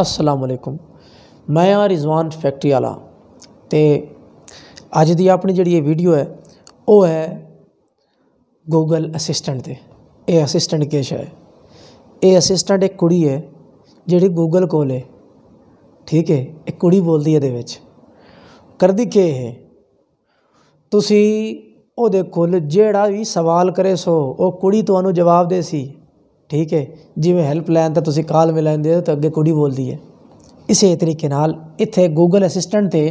ਅਸਲਾਮ ਅਲੈਕੁਮ ਮੈਂ ਆ ਰਿਜ਼ਵਾਨ ਫੈਕਟਰੀ ਵਾਲਾ ਤੇ ਅੱਜ ਦੀ ਆਪਣੀ ਜਿਹੜੀ ਇਹ ਵੀਡੀਓ ਹੈ ਉਹ ਹੈ ਗੂਗਲ ਅਸਿਸਟੈਂਟ ਤੇ ਇਹ ਅਸਿਸਟੈਂਟ ਕਿਸ਼ ਹੈ ਇਹ ਅਸਿਸਟੈਂਟ ਇੱਕ ਕੁੜੀ ਹੈ ਜਿਹੜੀ ਗੂਗਲ ਕੋਲ ਹੈ ਠੀਕ ਹੈ ਇੱਕ ਕੁੜੀ ਬੋਲਦੀ ਹੈ ਦੇ ਵਿੱਚ ਕਰਦੀ ਕੀ ਹੈ ਤੁਸੀਂ ਉਹਦੇ ਕੋਲ ਜਿਹੜਾ ਵੀ ਸਵਾਲ ਕਰੇ ਸੋ ਉਹ ਕੁੜੀ ਤੁਹਾਨੂੰ ਜਵਾਬ ਦੇ ਸੀ ਠੀਕ ਹੈ ਜਿਵੇਂ ਹੈਲਪ ਲਾਈਨ ਤਾਂ ਤੁਸੀਂ ਕਾਲ ਲੈਂਦੇ ਹੋ ਤਾਂ ਅੱਗੇ ਕੁੜੀ ਬੋਲਦੀ ਹੈ ਇਸੇ ਤਰੀਕੇ ਨਾਲ ਇੱਥੇ ਗੂਗਲ ਅਸਿਸਟੈਂਟ ਤੇ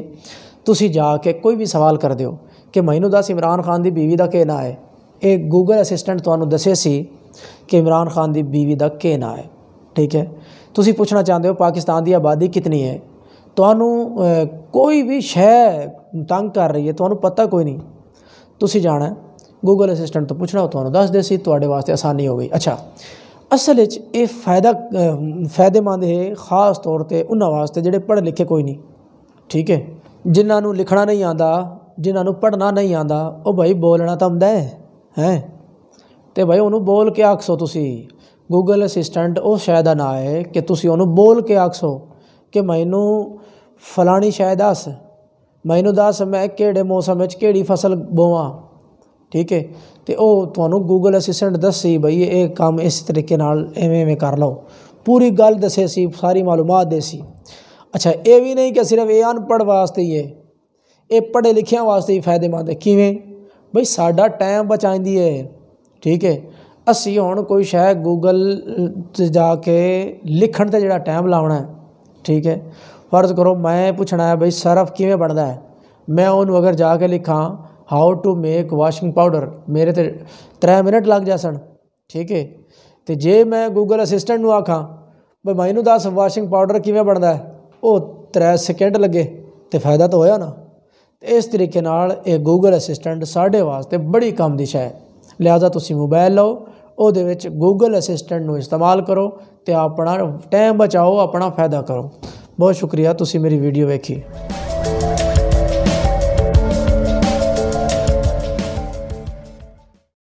ਤੁਸੀਂ ਜਾ ਕੇ ਕੋਈ ਵੀ ਸਵਾਲ ਕਰ ਦਿਓ ਕਿ ਮੈਨੂੰ ਦੱਸ ਇਮਰਾਨ ਖਾਨ ਦੀ بیوی ਦਾ ਕੀ ਨਾਮ ਹੈ ਇਹ ਗੂਗਲ ਅਸਿਸਟੈਂਟ ਤੁਹਾਨੂੰ ਦੱਸੇ ਸੀ ਕਿ ਇਮਰਾਨ ਖਾਨ ਦੀ بیوی ਦਾ ਕੀ ਨਾਮ ਹੈ ਠੀਕ ਹੈ ਤੁਸੀਂ ਪੁੱਛਣਾ ਚਾਹੁੰਦੇ ਹੋ ਪਾਕਿਸਤਾਨ ਦੀ ਆਬਾਦੀ ਕਿੰਨੀ ਹੈ ਤੁਹਾਨੂੰ ਕੋਈ ਵੀ ਸ਼ੈ ਤੰਗ ਕਰ ਰਹੀ ਹੈ ਤੁਹਾਨੂੰ ਪਤਾ ਕੋਈ ਨਹੀਂ ਤੁਸੀਂ ਜਾਣਾ ਗੂਗਲ ਅਸਿਸਟੈਂਟ ਤੋਂ ਪੁੱਛਣਾ ਤੁਹਾਨੂੰ ਦੱਸ ਦੇ ਸੀ ਤੁਹਾਡੇ ਵਾਸਤੇ ਆਸਾਨੀ ਹੋ ਗਈ ਅੱਛਾ ਅਸਲ ਵਿੱਚ ਇਹ ਫਾਇਦਾ ਫਾਇਦੇਮੰਦ ਹੈ ਖਾਸ ਤੌਰ ਤੇ ਉਹਨਾਂ ਵਾਸਤੇ ਜਿਹੜੇ ਪੜ੍ਹ ਲਿਖੇ ਕੋਈ ਨਹੀਂ ਠੀਕ ਹੈ ਜਿਨ੍ਹਾਂ ਨੂੰ ਲਿਖਣਾ ਨਹੀਂ ਆਂਦਾ ਜਿਨ੍ਹਾਂ ਨੂੰ ਪੜ੍ਹਨਾ ਨਹੀਂ ਆਂਦਾ ਉਹ ਭਾਈ ਬੋਲਣਾ ਤਾਂ ਹੁੰਦਾ ਹੈ ਹੈ ਤੇ ਭਾਈ ਉਹਨੂੰ ਬੋਲ ਕੇ ਆਖਸੋ ਤੁਸੀਂ ਗੂਗਲ ਅਸਿਸਟੈਂਟ ਉਹ ਸ਼ਾਇਦ ਨਾ ਹੈ ਕਿ ਤੁਸੀਂ ਉਹਨੂੰ ਬੋਲ ਕੇ ਆਖਸੋ ਕਿ ਮੈਨੂੰ ਫਲਾਣੀ ਸ਼ਾਇਦ ਦੱਸ ਮੈਨੂੰ ਦੱਸ ਮੈਂ ਕਿਹੜੇ ਮੌਸਮ ਵਿੱਚ ਕਿਹੜੀ ਫਸਲ ਬੋਵਾਂ ਠੀਕ ਹੈ ਤੇ ਉਹ ਤੁਹਾਨੂੰ ਗੂਗਲ ਅਸਿਸਟੈਂਟ ਦੱਸੇ ਬਈ ਇਹ ਕੰਮ ਇਸ ਤਰੀਕੇ ਨਾਲ ਐਵੇਂ ਐਵੇਂ ਕਰ ਲਓ ਪੂਰੀ ਗੱਲ ਦੱਸੇ ਸੀ ਸਾਰੀ ਮਾਲੂਮਾਤ ਦੇ ਸੀ ਅੱਛਾ ਇਹ ਵੀ ਨਹੀਂ ਕਿ ਸਿਰਫ ਇਹ ਅਨਪੜ੍ਹ ਵਾਸਤੇ ਹੀ ਹੈ ਇਹ ਪੜ੍ਹੇ ਲਿਖਿਆਂ ਵਾਸਤੇ ਹੀ ਫਾਇਦੇਮੰਦ ਹੈ ਕਿਵੇਂ ਬਈ ਸਾਡਾ ਟਾਈਮ ਬਚਾਉਂਦੀ ਹੈ ਠੀਕ ਹੈ ਅਸੀਂ ਹੁਣ ਕੋਈ ਸ਼ਾਇਦ ਗੂਗਲ ਤੇ ਜਾ ਕੇ ਲਿਖਣ ਤੇ ਜਿਹੜਾ ਟਾਈਮ ਲਾਉਣਾ ਠੀਕ ਹੈ ਫਰਜ਼ ਕਰੋ ਮੈਂ ਪੁੱਛਣਾ ਹੈ ਬਈ ਸਰਫ ਕਿਵੇਂ ਬਣਦਾ ਹੈ ਮੈਂ ਉਹਨੂੰ ਅਗਰ ਜਾ ਕੇ ਲਿਖਾਂ how to make washing powder ਮੇਰੇ ਤੇ 3 ਮਿੰਟ ਲੱਗ ਜਾ ਸਣ ਠੀਕ ਹੈ ਤੇ ਜੇ ਮੈਂ ਗੂਗਲ ਅਸਿਸਟੈਂਟ ਨੂੰ ਆਖਾਂ ਬਈ ਮੈਨੂੰ ਦੱਸ ਵਾਸ਼ਿੰਗ ਪਾਊਡਰ ਕਿਵੇਂ ਬਣਦਾ ਹੈ ਉਹ 3 ਸਕਿੰਟ ਲੱਗੇ ਤੇ ਫਾਇਦਾ ਤਾਂ ਹੋਇਆ ਨਾ ਤੇ ਇਸ ਤਰੀਕੇ ਨਾਲ ਇਹ ਗੂਗਲ ਅਸਿਸਟੈਂਟ ਸਾਡੇ ਵਾਸਤੇ ਬੜੀ ਕੰਮ ਦੀ ਸ਼ੈ ਹੈ ਲਿਆਜ਼ਾ ਤੁਸੀਂ ਮੋਬਾਈਲ ਲਓ ਉਹਦੇ ਵਿੱਚ ਗੂਗਲ ਅਸਿਸਟੈਂਟ ਨੂੰ ਇਸਤੇਮਾਲ ਕਰੋ ਤੇ ਆਪਣਾ ਟਾਈਮ ਬਚਾਓ ਆਪਣਾ ਫਾਇਦਾ ਕਰੋ ਬਹੁਤ ਸ਼ੁਕਰੀਆ ਤੁਸੀਂ ਮੇਰੀ ਵੀਡੀਓ ਵੇਖੀ